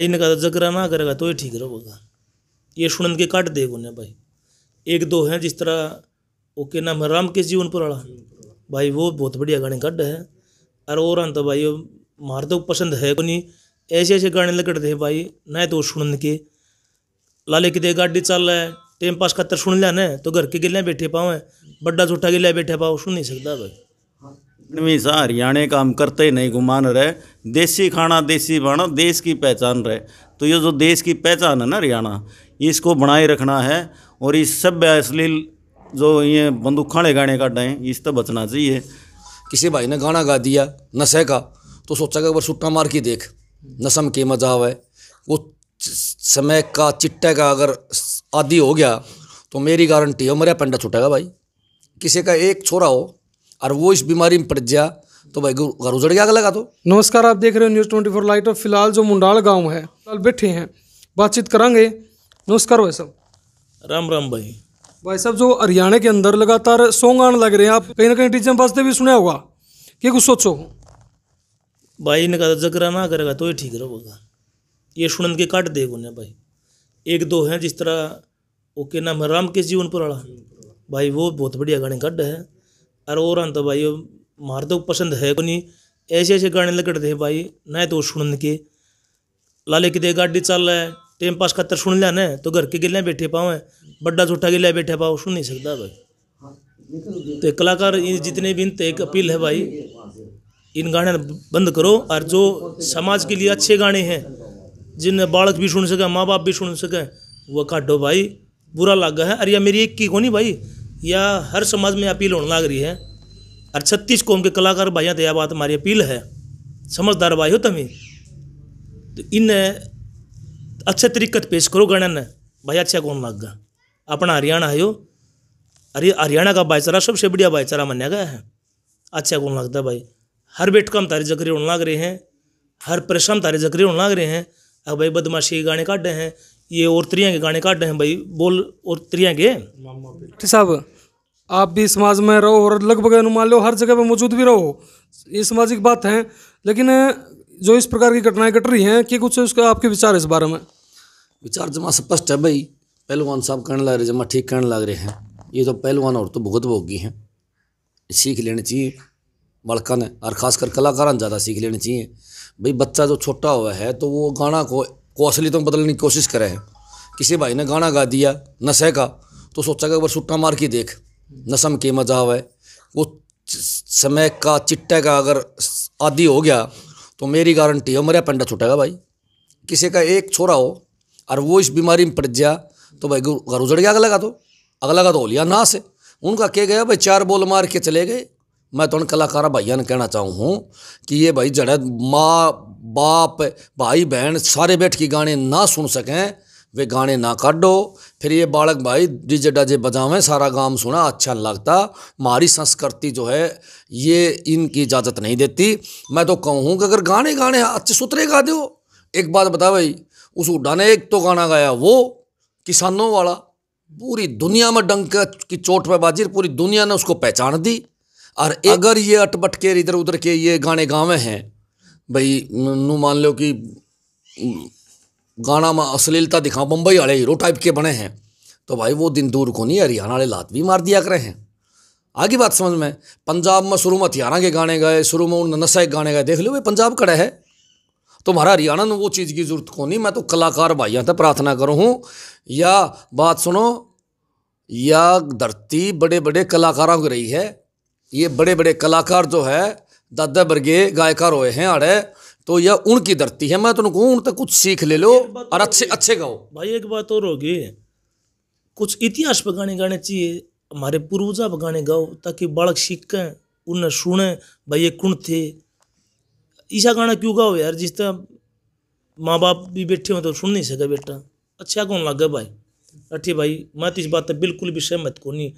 भाई ने कहा तो जगरा ना करेगा तो ये ठीक रहोगा ये सुनंद के काट देगा उन्हें भाई एक दो हैं जिस तरह ओके नाम है के जीवन पुराड़ा भाई वो बहुत बढ़िया गाने काट है और और तो भाई मार तो पसंद है को नहीं ऐसे ऐसे गाने लग रहे भाई ना तो सुन के लाले किते गाड़ी चल रहा है टाइम पास खातर सुन लिया ना तो घर के गिले बैठे पाओ बड्डा झूठा गिले बैठे पाओ सुन नहीं सकता भाई कटनवी सा हरियाणा का हम करते नहीं गुमान रहे देसी खाना देसी बना देश की पहचान रहे तो ये जो देश की पहचान है ना हरियाणा इसको बनाए रखना है और इस सब अश्लील जो ये बंदूक खाने गाने का हैं इस तो बचना चाहिए किसी भाई ने गाना गा दिया नशे का तो सोचा कि अगर सुट्टा मार के देख नशम के मजा है वो समय का चिट्टे का अगर आदि हो गया तो मेरी गारंटी है मेरा पंडा छुटेगा भाई किसी का एक छोरा हो और वो इस बीमारी में पड़ जा तो भाई घर उजड़ गया लगा दो तो। नमस्कार आप देख रहे हो न्यूज़ ट्वेंटी फोर लाइट फिलहाल जो मुंडाल गाँव है फिलहाल बैठे हैं बातचीत करांगे नमस्कार भाई साहब राम राम भाई भाई साहब जो हरियाणा के अंदर लगातार सोंग आने लग रहे हैं आप कहीं ना कहीं टीचर वास्ते भी सुना होगा कि कुछ सोचो भाई ने कहा तो जगरा ना करेगा तो ये ठीक रहेगा ये सुन के काट दे उन्हें भाई एक दो हैं जिस तरह ओके नाम है राम जी जीवन पर भाई वो बहुत बढ़िया गाने काट है अरे और तो भाई मार तो पसंद है को नहीं ऐसे ऐसे गाने लग थे भाई ना तो सुन के लाले कि गाड़ी चल रहा है टाइम पास खातर सुन लिया ना तो घर के गिले बैठे पाओ है बड़ा झूठा गिले बैठे पाओ सुन नहीं सकता भाई तो कलाकार जितने भी इनते तो एक अपील है भाई इन गाने बंद करो और जो समाज के लिए अच्छे गाने हैं जिन बालक भी सुन सके माँ बाप भी सुन सके वो काटो भाई बुरा लगा है अरे मेरी एक की नहीं भाई या हर समाज में अपील होने लग रही है और छत्तीस कौम के कलाकार भाइयों यह बात हमारी अपील है समझदार भाई हो तभी तो इन अच्छे तरीके से पेश करो गणन भाई अच्छा कौन लग गया अपना हरियाणा है यो अरे हरियाणा का भाईचारा सबसे बढ़िया भाईचारा माना गया है अच्छा कौन लगता है भाई हर बैठक हम तारी जकरी होने लग रहे हैं हर परेशान तारी जकरी होने लग रहे हैं अब भाई बदमाशी गाने गाने रहे हैं ये और त्रिया के गाने काट रहे हैं भाई बोल और त्रिया के तो साहब आप भी समाज में रहो और लगभग अनुमान लो हर जगह पर मौजूद भी रहो ये सामाजिक बात है लेकिन जो इस प्रकार की घटनाएं घट रही हैं कि कुछ उसका आपके विचार इस बारे में विचार जमा स्पष्ट है भाई पहलवान साहब कहने लग रहे जमा ठीक कहने लग रहे हैं ये तो पहलवान और तो बहुत भोगी हैं सीख लेनी चाहिए बड़का ने और खासकर कलाकार ने ज़्यादा सीख लेनी चाहिए भाई बच्चा जो छोटा हुआ है तो वो गाना को कौशली तो बदलने की कोशिश करे है किसी भाई ने गाना गा दिया नशे का तो सोचा कि अगर सुट्टा मार के देख नसम की मजाव है वो समय का चिट्टे का अगर आदि हो गया तो मेरी गारंटी है मेरा पंडा छुटेगा भाई किसी का एक छोरा हो और वो इस बीमारी में पड़ गया तो भाई घर उजड़ गया अगला का तो अगला का तो हो लिया ना से उनका कह गया भाई चार बोल मार के चले गए मैं तो उन कलाकार भैया ने कहना चाहूँ कि ये भाई जड़े माँ बाप भाई बहन सारे बैठ के गाने ना सुन सकें वे गाने ना काटो फिर ये बालक भाई डीजे डाजे बजावें सारा गांव सुना अच्छा लगता हमारी संस्कृति जो है ये इनकी इजाज़त नहीं देती मैं तो कहूँ कि अगर गाने गाने अच्छे सुथरे गा दो एक बात बता भाई उस उड्डा ने एक तो गाना गाया वो किसानों वाला पूरी दुनिया में डंक की चोट पर बाजी पूरी दुनिया ने उसको पहचान दी और अगर ये अटपट के इधर उधर के ये गाने गावे हैं भाई नू मान लो कि गाना में अश्लीलता दिखाओ बम्बई वाले हीरो टाइप के बने हैं तो भाई वो दिन दूर को नहीं हरियाणा वाले लात भी मार दिया करे हैं आगे बात समझ में पंजाब में शुरू में हथियारा के गाने गए शुरू में उन नशा के गाने गए देख लो भाई पंजाब कड़े है तुम्हारा हरियाणा में वो चीज़ की जरूरत को नहीं मैं तो कलाकार भाइयों से प्रार्थना करूँ हूँ या बात सुनो या धरती बड़े बड़े कलाकारों की रही है ये बड़े बड़े कलाकार जो है दादा बरगे गायकार हुए हैं अड़े तो यह ऊन की धरती है मैं तुम तो कहूँ उन तक कुछ सीख ले लो और अच्छे अच्छे गाओ भाई एक बात और होगी कुछ इतिहास पर गाने गाने चाहिए हमारे पूर्वजा पर गाने गाओ ताकि बालक सीखें उन्हें सुने भाई ये कुण थे ईसा गाना क्यों गाओ यार जिस तरह माँ बाप भी बैठे हो तो सुन नहीं सके बेटा अच्छा कौन लगे भाई अठी भाई मैं तो इस बात पर बिल्कुल भी सहमत को नहीं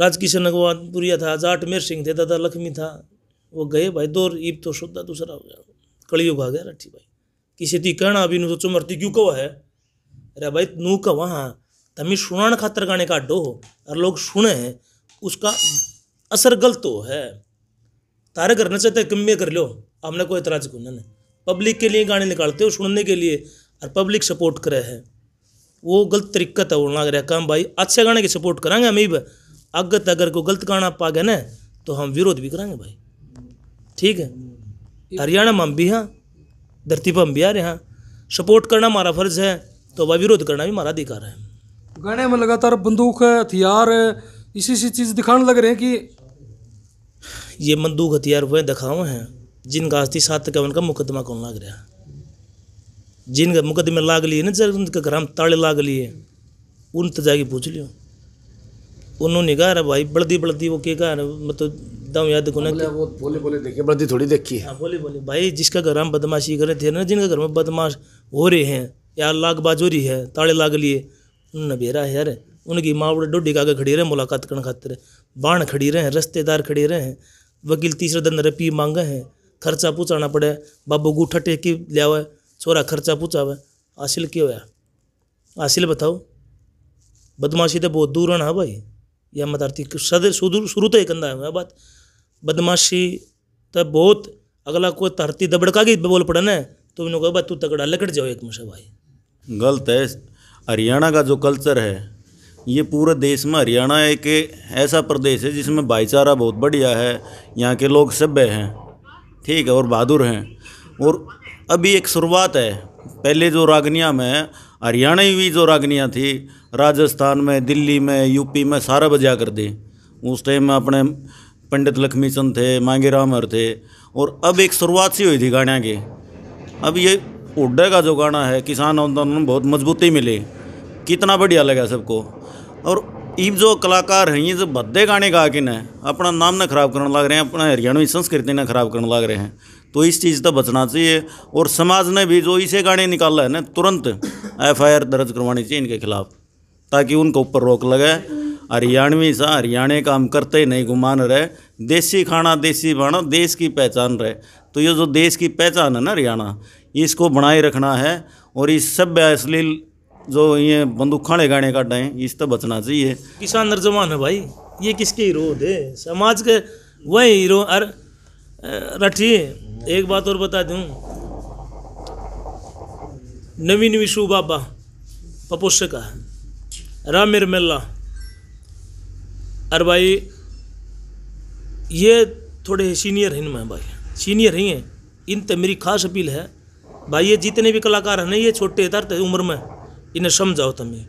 राजकिशन अगवानपुरिया था जाट मेर सिंह थे दादा लक्ष्मी था वो गए भाई दो ईब तो शुद्धा दूसरा हो गया कलयुग आ गया ना भाई किसी ती कहना अभी सोचो मरती क्यों कहो है अरे भाई नू का वहाँ तमी सुनान खातर गाने का डो हो और लोग सुने हैं उसका असर गलत हो है तारे करना चाहते तो कम कर लो हमने कोई इतराज को नहीं पब्लिक के लिए गाने निकालते हो सुनने के लिए और पब्लिक सपोर्ट करे है वो गलत तरीका था उड़ना अगर काम भाई अच्छे गाने की सपोर्ट करेंगे हम ही अगत अगर कोई गलत गाना पा गया ना तो हम विरोध भी करेंगे भाई ठीक है हरियाणा में हम भी हाँ धरती पर हम भी आ रहे हैं सपोर्ट करना हमारा फर्ज है तो वह विरोध करना भी हमारा अधिकार है गाने में लगातार बंदूक है हथियार है इसी सी चीज़ दिखाने लग रहे हैं कि ये बंदूक हथियार वह दिखावे हैं जिनका अस्थि सात का उनका मुकदमा कौन लग रहा जिनका मुकदमे लाग लिए ना जब उनके घर में ताले लाग लिए उन तो जाके पूछ लियो उन्होंने कहा अरे भाई बड़दी बड़दी वो क्या कहा मतलब एकदम याद गुना वो बोले बोले देखे बर्दी थोड़ी देखी है हाँ, बोले बोले भाई जिसका घर में बदमाशी कर रहे थे ना जिनका घर में बदमाश हो रहे हैं यार लाग बाजोरी है ताड़े लाग लिए उन बेरा है यार उनकी माँ बड़े डोडी का आगे खड़ी रहे मुलाकात करने खातिर बाण खड़ी रहे रस्तेदार खड़े रहे हैं वकील तीसरे दिन रपी मांगे हैं खर्चा पूछाना पड़े बाबू गूठा टेकी लिया हुआ छोरा खर्चा पूछा हुआ हासिल क्यों हुआ हासिल बताओ बदमाशी तो बहुत दूर रहना भाई यह मत आती सदर सुदूर शुरू तो एक अंदा है बात बदमाशी तो बहुत अगला कोई धरती दबड़का की बोल पड़े ना तो उन्होंने कहा तू तगड़ा लकड़ जाओ एक मुझे भाई गलत है हरियाणा का जो कल्चर है ये पूरे देश में हरियाणा एक ऐसा प्रदेश है जिसमें भाईचारा बहुत बढ़िया है यहाँ के लोग सभ्य हैं ठीक है और बहादुर हैं और अभी एक शुरुआत है पहले जो रागनिया में हरियाणा ही जो रागनिया थी राजस्थान में दिल्ली में यूपी में सारा बजा कर दी उस टाइम में अपने पंडित लक्ष्मी चंद थे राम और थे और अब एक शुरुआत सी हुई थी गाने की अब ये उड्डे का जो गाना है किसान आंदोलन बहुत मजबूती मिली कितना बढ़िया लगा सबको और ईब जो कलाकार हैं ये जो भद्दे गाने गा के ना अपना नाम ना खराब करने लग रहे हैं अपना हरियाणवी संस्कृति ना खराब करने लग रहे हैं तो इस चीज़ तो बचना चाहिए और समाज ने भी जो इसे गाने निकाला है ना तुरंत एफ दर्ज करवानी चाहिए इनके खिलाफ ताकि उनके ऊपर रोक लगे हरियाणवी सा हरियाणा का हम करते नहीं गुमान रहे देसी खाना देसी बना देश की पहचान रहे तो ये जो देश की पहचान है ना हरियाणा इसको बनाए रखना है और इस सभ्य अश्लील जो ये बंदूक खाने गाने का टाइम इस तो बचना चाहिए किसान नौजवान है भाई ये किसके हीरो है समाज के वही हीरो अरे रठी एक बात और बता दूँ नवीन विशु बाबा पपोष का रामिर मेला अरे भाई ये थोड़े सीनियर हैं मैं भाई सीनियर ही हैं इन तो मेरी खास अपील है भाई ये जितने भी कलाकार हैं ना ये छोटे दर्द उम्र में इन्हें समझाओ तुम्हें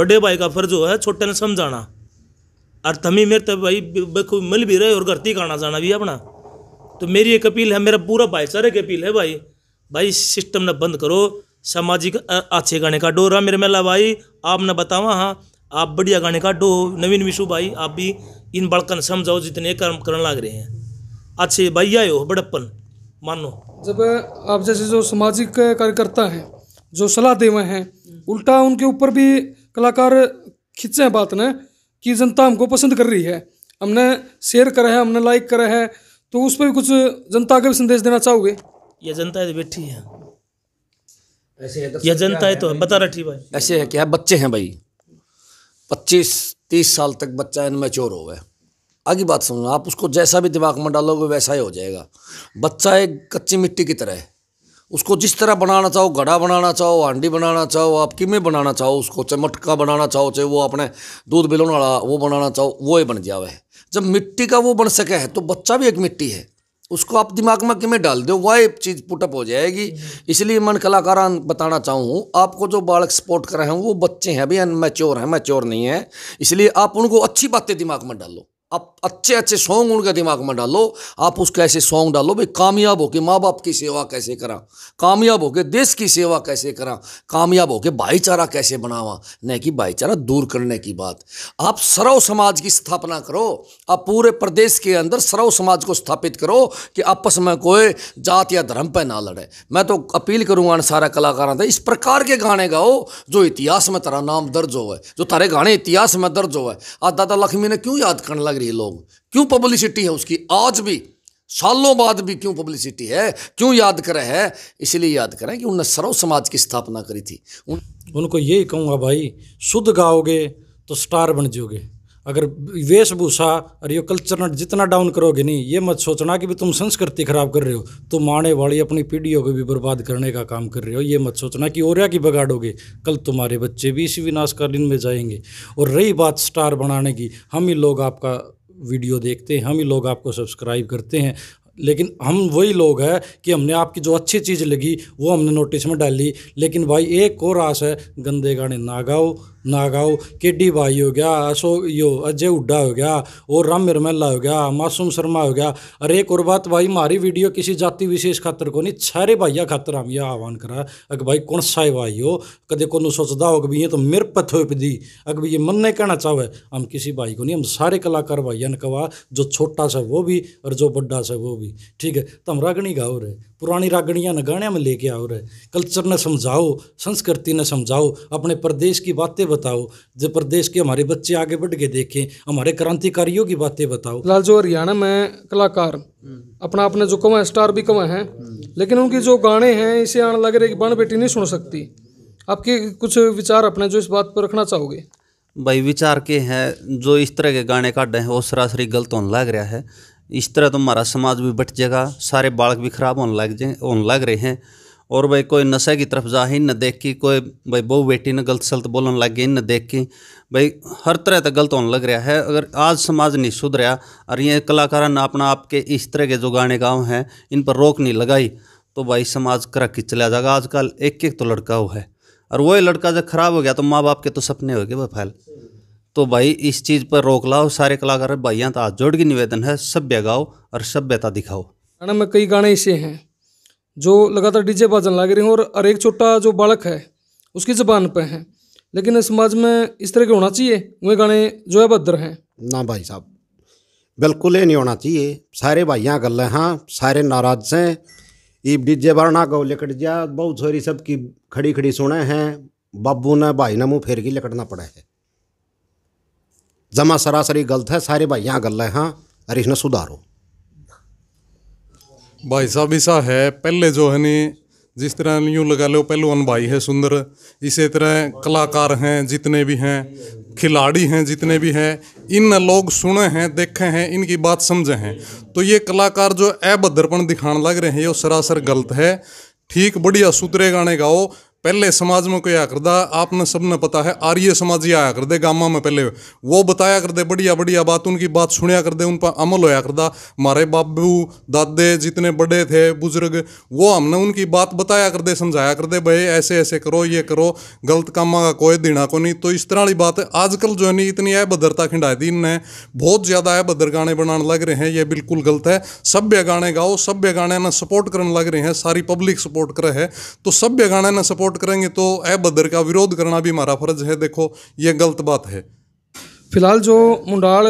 बड़े भाई का फर्ज हो है छोटे ने समझाना और तमी मेरे तो भाई बेखूब मिल भी रहे और घर तीक जाना भी अपना तो मेरी एक अपील है मेरा पूरा भाईचारे की अपील है भाई भाई सिस्टम ने बंद करो सामाजिक अच्छे गाने का डोरा मेरे मेला भाई आप ना बतावा हाँ आप बढ़िया गाने का डो नवीन विशु भाई आप भी इन बड़कन समझाओ जितने कर्म करने लग रहे हैं अच्छे भाई आयो हो बड़प्पन मानो जब आप जैसे जो सामाजिक कार्यकर्ता हैं जो सलाह दे हैं उल्टा उनके ऊपर भी कलाकार खींचे हैं बात ने कि जनता हमको पसंद कर रही है हमने शेयर करा है हमने लाइक करा है तो उस पर भी कुछ जनता का भी संदेश देना चाहोगे ये जनता है तो बैठी है यह जनता है तो बता रहा ठीक भाई ऐसे है क्या बच्चे हैं भाई पच्चीस तीस साल तक बच्चा इनमेच्योर हो गया आगे बात सुनो आप उसको जैसा भी दिमाग में डालोगे वैसा ही हो जाएगा बच्चा एक कच्ची मिट्टी की तरह है उसको जिस तरह बनाना चाहो घड़ा बनाना चाहो हांडी बनाना चाहो आप किमें बनाना चाहो उसको चाहे मटका बनाना चाहो चाहे वो अपने दूध बिलोन वाला वो बनाना चाहो वो ही बन जावे जब मिट्टी का वो बन सके है तो बच्चा भी एक मिट्टी है उसको आप दिमाग में किमें डाल दो वह चीज़ पुटअप हो जाएगी इसलिए मन कलाकार बताना चाहूँ आपको जो बालक सपोर्ट कर रहे हैं वो बच्चे हैं अभी अनमेच्योर हैं मैच्योर नहीं है इसलिए आप उनको अच्छी बातें दिमाग में डालो आप अच्छे अच्छे सॉन्ग उनके दिमाग में डालो आप उसके ऐसे सॉन्ग डालो भाई कामयाब होके माँ बाप की सेवा कैसे करा कामयाब होके देश की सेवा कैसे करा कामयाब होके भाईचारा कैसे बनावा न कि भाईचारा दूर करने की बात आप सर्व समाज की स्थापना करो आप पूरे प्रदेश के अंदर सर्व समाज को स्थापित करो कि आपस में कोई जात या धर्म पर ना लड़े मैं तो अपील करूंगा सारा कलाकार इस प्रकार के गाने गाओ जो इतिहास में तेरा नाम दर्ज हो जो तारे गाने इतिहास में दर्ज हो आज दादा लक्ष्मी ने क्यों याद करने लग रही लोग लोग क्यों पब्लिसिटी है उसकी आज भी सालों बाद भी क्यों पब्लिसिटी है क्यों याद करें हैं इसलिए याद करें कि उनने सर्व समाज की स्थापना करी थी उन... उनको यही कहूँगा भाई शुद्ध गाओगे तो स्टार बन जाओगे अगर वेशभूषा और ये कल्चर जितना डाउन करोगे नहीं ये मत सोचना कि भी तुम संस्कृति खराब कर रहे हो तो माने वाली अपनी पीढ़ियों को भी बर्बाद करने का काम कर रहे हो ये मत सोचना कि और की बगाड़ोगे कल तुम्हारे बच्चे भी इसी विनाशकालीन में जाएंगे और रही बात स्टार बनाने की हम ही लोग आपका वीडियो देखते हैं हम ही लोग आपको सब्सक्राइब करते हैं लेकिन हम वही लोग हैं कि हमने आपकी जो अच्छी चीज़ लगी वो हमने नोटिस में डाली लेकिन भाई एक और आस है गंदे गाने ना गाओ नागाओ केडी भाई हो गया अशोक यो अजय उड्डा हो गया और राम मिरमल्ला हो गया मासूम शर्मा हो गया अरे एक और बात भाई हमारी वीडियो किसी जाति विशेष खातर को नहीं छारे भाइया खातर हम यह आह्वान करा अगर भाई कौन सा है भाई हो कद को सोचता हो कि ये तो मेरे हो थोप दी अगर ये मन नहीं कहना चाहे हम किसी भाई को नहीं हम सारे कलाकार भाइया ने कहा जो छोटा सा वो भी और जो बड्डा सा वो भी ठीक है तो हम रागणी गाओ रहे पुरानी रागणिया ने गाने में लेके आओ रहे कल्चर ने समझाओ संस्कृति ने समझाओ अपने प्रदेश की बातें बताओ जब प्रदेश के हमारे बच्चे आगे बढ़ के देखें हमारे क्रांतिकारियों की बातें बताओ लाल जो हरियाणा में कलाकार अपना अपने जो कवा स्टार भी कवा है लेकिन उनके जो गाने हैं इसे आने लग रहे बन बेटी नहीं सुन सकती आपके कुछ विचार अपने जो इस बात पर रखना चाहोगे भाई विचार के हैं जो इस तरह के गाने काटे हैं वो सरासरी गलत होने लग रहा है इस तरह तो हमारा समाज भी बट जाएगा सारे बालक भी खराब होने लग जाए होने लग रहे हैं और भाई कोई नशे की तरफ जा ही न देखी कोई भाई बहू बेटी ने गलत सलत बोलने लग गई न देखी भाई हर तरह तक गलत होने लग रहा है अगर आज समाज नहीं सुधरिया और ये कलाकार ने अपना आपके इस तरह के जो गाने गाँव हैं इन पर रोक नहीं लगाई तो भाई समाज कि चला जाएगा आजकल एक एक तो लड़का हुआ है और वही लड़का जब खराब हो गया तो माँ बाप के तो सपने हो गए वह फैल तो भाई इस चीज़ पर रोक लाओ सारे कलाकार भाइयाँ तो आज जोड़ की निवेदन है सभ्य गाओ और सभ्यता दिखाओ गाना में कई गाने ऐसे हैं जो लगातार डीजे बाजन लग रहे हैं और हर एक छोटा जो बालक है उसकी जबान पे है लेकिन समाज में इस तरह के होना चाहिए वे गाने जो है बदर हैं ना भाई साहब बिल्कुल ही नहीं होना चाहिए सारे भाइया गल हाँ सारे नाराज हैं ईब डीजे बारना गौ लिकट जा बहुत छोरी सबकी खड़ी खड़ी सुने हैं बाबू ने भाई ने मुँह फेर के लिकटना पड़ा है जमा सरासरी गलत है सारे भाइया गल हाँ अरे इसने सुधारो भाई साहब ऐसा है पहले जो है नी जिस तरह यूँ लगा लो पहलवान भाई है सुंदर इसी तरह कलाकार हैं जितने भी हैं खिलाड़ी हैं जितने भी हैं इन लोग सुने हैं देखे हैं इनकी बात समझे हैं तो ये कलाकार जो अभद्रपन दिखाने लग रहे हैं ये सरासर गलत है ठीक बढ़िया सुतरे गाने गाओ पहले समाज में कोई आया करदा आपने सबने पता है आर्य समाज ही आया कर दे गामा में पहले वो बताया कर दे बढ़िया बढ़िया बात उनकी बात सुनया कर दे उन पर अमल होया करदा हमारे बाबू दादे जितने बड़े थे बुजुर्ग वो हमने उनकी बात बताया कर दे समझाया कर दे भाई ऐसे ऐसे करो ये करो गलत कामा का कोई देना को नहीं तो इस तरह वाली बात है आजकल जो है नहीं इतनी है बदरता खिंडाई दी इनने बहुत ज़्यादा है बदर गाने बनाने लग रहे हैं ये बिल्कुल गलत है सभ्य गाने गाओ सभ्य गाने ना सपोर्ट करने लग रहे हैं सारी पब्लिक सपोर्ट करे है तो सभ्य गाने ना सपोर्ट सपोर्ट करेंगे तो बदर का विरोध करना भी हमारा फर्ज है देखो ये गलत बात है फिलहाल जो मुंडाल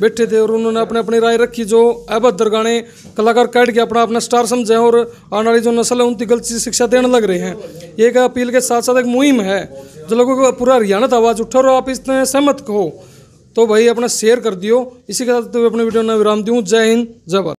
बैठे थे और उन्होंने अपने अपनी राय रखी जो अभद्र गाने कलाकार कैट के अपना अपना स्टार समझे और आने वाली जो नस्ल है उनकी गलत शिक्षा देने लग रहे हैं ये एक अपील के साथ साथ एक मुहिम है जो लोगों को पूरा हरियाणा था आवाज़ उठा और आप इसने सहमत कहो तो भाई अपना शेयर कर दियो इसी के साथ तो अपने वीडियो में विराम दूँ जय हिंद जय भारत